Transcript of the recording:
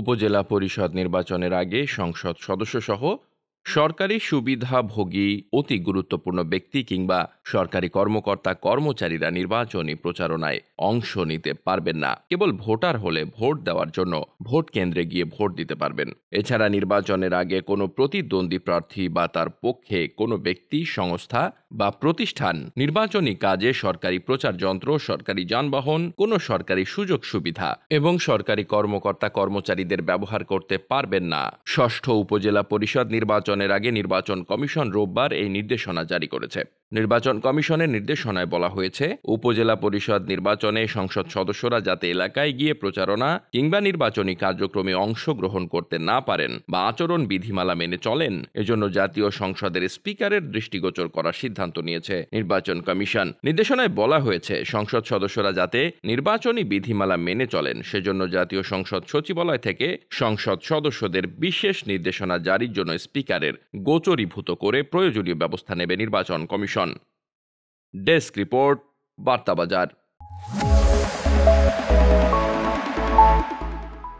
উপজেলা পরিষদ নির্বাচনের আগে সংসদ সদস্যসহ সরকারি সুবিধাভোগী অতি গুরুত্বপূর্ণ ব্যক্তি কিংবা সরকারি কর্মকর্তা কর্মচারীরা নির্বাচনী প্রচারণায় অংশ নিতে পারবেন না কেবল ভোটার হলে ভোট দেওয়ার জন্য ভোট কেন্দ্রে গিয়ে ভোট দিতে পারবেন এছাড়া নির্বাচনের আগে কোনো প্রতিদ্বন্দ্বী প্রার্থী বা তার পক্ষে কোনো ব্যক্তি সংস্থা বা প্রতিষ্ঠান নির্বাচনী কাজে সরকারি প্রচার যন্ত্র সরকারি যানবাহন কোনো সরকারি সুযোগ সুবিধা এবং সরকারি কর্মকর্তা কর্মচারীদের ব্যবহার করতে পারবেন না ষষ্ঠ উপজেলা পরিষদ নির্বাচন নির্বাচনের আগে নির্বাচন কমিশন রোববার এই নির্দেশনা জারি করেছে নির্বাচন কমিশনের নির্দেশনায় বলা হয়েছে উপজেলা পরিষদ নির্বাচনে সংসদ সদস্যরা যাতে এলাকায় গিয়ে প্রচারণা কিংবা নির্বাচনী কার্যক্রমে অংশগ্রহণ করতে না পারেন বা আচরণ বিধিমালা মেনে চলেন এজন্য জাতীয় সংসদের স্পিকারের দৃষ্টিগোচর করার সিদ্ধান্ত নিয়েছে নির্বাচন কমিশন নির্দেশনায় বলা হয়েছে সংসদ সদস্যরা যাতে নির্বাচনী বিধিমালা মেনে চলেন সেজন্য জাতীয় সংসদ সচিবালয় থেকে সংসদ সদস্যদের বিশেষ নির্দেশনা জারির জন্য স্পিকারের গোচরীভূত করে প্রয়োজনীয় ব্যবস্থা নেবে নির্বাচন কমিশন प्रदूषण डेस्क रिपोर्ट वार्ता बाजार